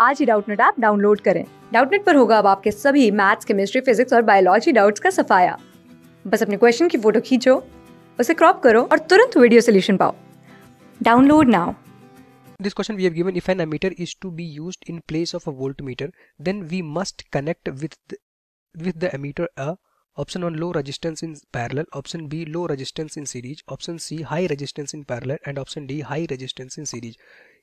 आज ही Doubtnut app download करें डाउटनेट पर होगा अब आपके सभी मैथ्स केमिस्ट्री फिजिक्स और बायोलॉजी डाउट्स का सफाया बस अपने क्वेश्चन की फोटो खींचो उसे क्रॉप करो और तुरंत वीडियो सोल्यूशन पाओ download now this question we have given if an ammeter is to be used in place of a voltmeter then we must connect with the, with the ammeter a option 1 low resistance in parallel option b low resistance in series option c high resistance in parallel and option d high resistance in series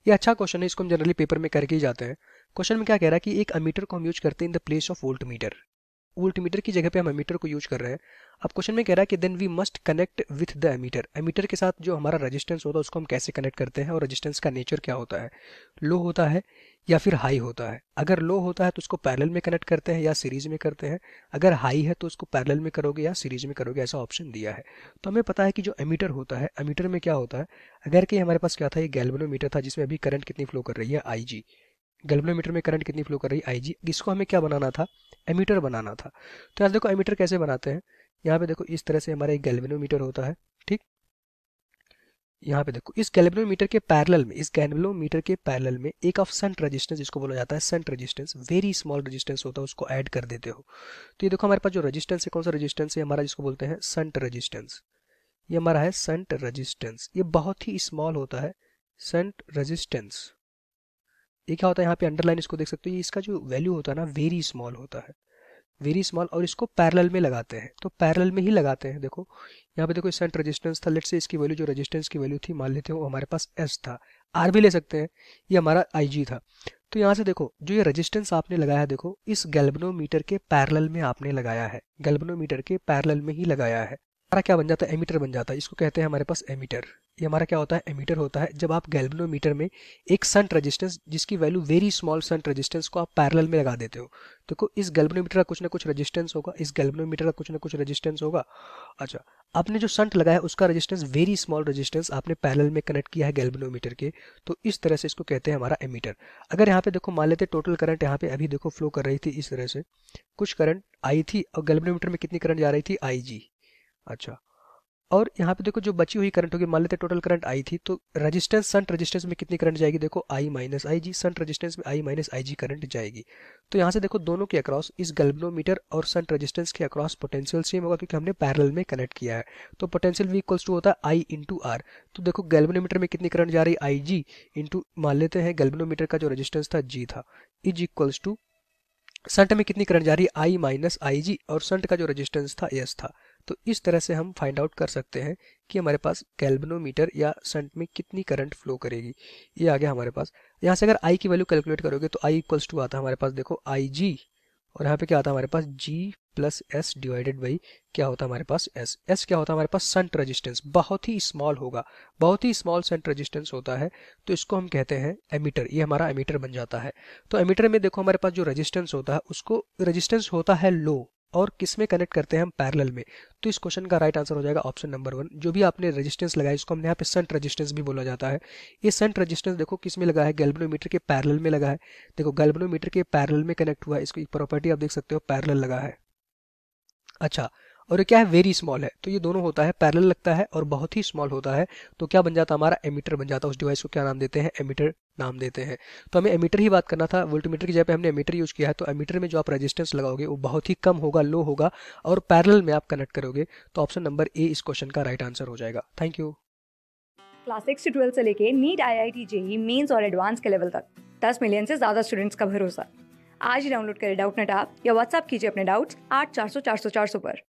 ये अच्छा question है इसको हम generally paper में करके ही जाते हैं question में क्या कह रहा है कि एक अमीटर को हम यूज करते हैं in the place of volt meter voltmeter की जगह पे हम एमीटर को यूज कर रहे हैं अब क्वेश्चन में कह रहा है कि then we must connect with the ammeter ammeter के साथ जो हमारा रेजिस्टेंस होता है उसको हम कैसे कनेक्ट करते हैं और रेजिस्टेंस का नेचर क्या होता है लो होता है या फिर हाई होता है अगर लो होता है तो उसको पैरल में कनेक्ट करते हैं या सीरीज में करते हैं अगर हाई है तो उसको पैरल में करोगे या सीरीज में करोगे ऐसा ऑप्शन दिया है तो हमें पता है कि जो एमीटर होता है एमीटर में क्या होता है अगर कि हमारे पास क्या था ये गैल्वेनोमीटर था जिसमें अभी करंट कितनी फ्लो कर रही है आई गैल्वेनोमीटर में करंट कितनी फ्लो कर रही है आई इसको हमें क्या बनाना था एमीटर बनाना था तो यार देखो एमीटर कैसे बनाते हैं यहाँ पे देखो इस तरह से हमारा एक गैल्वेनोमीटर होता है ठीक यहाँ पे देखो इस गैल्वेनोमीटर के पैरेलल में इस गैल्वेनोमीटर के पैरेलल में एक ऑफ सेंट रेजिस्टेंस जिसको बोला जाता है shunt resistance very small resistance होता है उसको ऐड कर देते हो तो ये देखो हमारे पास जो रेजिस्टेंस है कौन सा रेजिस्टेंस है हमारा जिसको बोलते हैं सेंट रेजिस्टेंस ये हमारा है सेंट रेजिस्टेंस ये बहुत ही स्मॉल होता है सेंट रेजिस्टेंस ये क्या होता है यहाँ पे अंडरलाइन इसको देख सकते हो इसका जो वैल्यू होता है ना वेरी स्मॉल होता है वेरी स्मॉल और इसको पैरेलल में लगाते हैं तो पैरेलल में ही लगाते हैं देखो यहाँ पे देखो सेंट रेजिस्टेंस था लेट से इसकी वैल्यू जो रेजिस्टेंस की वैल्यू थी मान लेते हो हमारे पास एस था आर भी ले सकते हैं ये हमारा आई था तो यहाँ से देखो जो ये रजिस्टेंस आपने लगाया है देखो इस गैल्बनोमीटर के पैरल में आपने लगाया है गैल्बनोमीटर के पैरल में ही लगाया है हमारा क्या बन जाता है एमीटर बन जाता है इसको कहते हैं हमारे पास एमीटर ये हमारा क्या होता है एमीटर होता है जब आप गैल्वेनोमीटर में एक संट रेजिस्टेंस जिसकी value very small shunt resistance को आप पैरेलल में लगा देते हो देखो इस गैल्वेनोमीटर का कुछ ना कुछ रेजिस्टेंस होगा इस गैल्वेनोमीटर का कुछ ना कुछ रेजिस्टेंस होगा अच्छा आपने जो सन्ट लगाया उसका रजिस्टेंस वेरी स्मॉल रजिस्टेंस आपने पैरल में कनेक्ट किया है गैल्बनोमीटर के तो इस तरह से इसको कहते हैं हमारा एमीटर अगर यहाँ पे देखो मान लेते टोटल करंट यहाँ पे अभी देखो फ्लो कर रही थी इस तरह से कुछ करंट आई थी और गैल्बनोमीटर में कितनी करंट जा रही थी आई अच्छा और यहाँ पे देखो जो बची हुई करंट होगी मान लेते टोटल करंट आई थी तो रेजिस्टेंस संट रेजिस्टेंस में कितनी करंट जाएगी देखो I minus I G shunt resistance में I minus I ji current जाएगी तो यहाँ से देखो दोनों के अक्रॉस इस गल्बनोमीटर और संट रेजिस्टेंस के अक्रॉस पोटेंशियल सेम होगा क्योंकि हमने पैरल में कनेक्ट किया है तो पोटेंशियल भी इक्वल्स टू होता है आई इंटू आर तो देखो गल्बनोमीटर में कितनी करंट जा रही आई जी इंटू मान लेते हैं गल्बनोमीटर का जो रजिस्टेंस था जी था इज इक्वल्स टू संट में कितनी करंट जा रही है आई माइनस आई जी और संट का जो रजिस्टेंस था एस था तो इस तरह से हम फाइंड आउट कर सकते हैं कि हमारे पास कैल्बनोमीटर या संट में कितनी करंट फ्लो करेगी ये आ गया हमारे पास यहाँ से अगर आई की वैल्यू कैलकुलेट करोगे तो आई इक्वल्स टू आता है हमारे पास देखो आई जी और यहाँ पे क्या आता है हमारे पास G plus S divided by क्या होता है हमारे पास एस एस क्या होता है हमारे पास संट रजिस्टेंस बहुत ही स्मॉल होगा बहुत ही स्मॉल संट रजिस्टेंस होता है तो इसको हम कहते हैं एमीटर ये हमारा एमीटर बन जाता है तो एमीटर में देखो हमारे पास जो रजिस्टेंस होता है उसको रजिस्टेंस होता है लो और किस में कनेक्ट करते हैं हम पैरेलल में तो इस क्वेश्चन का राइट आंसर हो जाएगा ऑप्शन नंबर वन जो भी आपने रेजिस्टेंस लगाया इसको हमने यहाँ पे सेंट रेजिस्टेंस भी बोला जाता है ये सेंट रेजिस्टेंस देखो किस में लगा है गैल्बनोमीटर के पैरेलल में लगा है देखो गैल्बनोमीटर के पैरेलल में कनेक्ट हुआ है इसकी प्रॉपर्टी आप देख सकते हो पैरल लगा है अच्छा और क्या है वेरी स्मॉल है तो ये दोनों होता है पैरल लगता है और बहुत ही स्मॉल होता है तो क्या बन जाता है हमारा एमीटर बन जाता है उस डिवाइस को क्या नाम देते हैं एमीटर नाम देते हैं तो हमें एमीटर ही बात करना था वोल्टमीटर की जगह पे हमने एमीटर यूज किया है तो एमीटर में जो आप रेजिस्टेंस लगाओगे वो बहुत ही कम होगा लो होगा और पैरल में आप कनेक्ट करोगे तो ऑप्शन नंबर ए इस क्वेश्चन का राइट आंसर हो जाएगा थैंक यू क्लास सिक्स से ट्वेल्थ से लेके NEET I I T JEE mains और एडवांस के लेवल तक दस मिलियन से ज़्यादा स्टूडेंट्स का भरोसा आज ही डाउनलोड करें डाउट नेट आप या व्हाट्सअप कीजिए अपने डाउट्स आठ चार सौ चार सौ चार सौ पर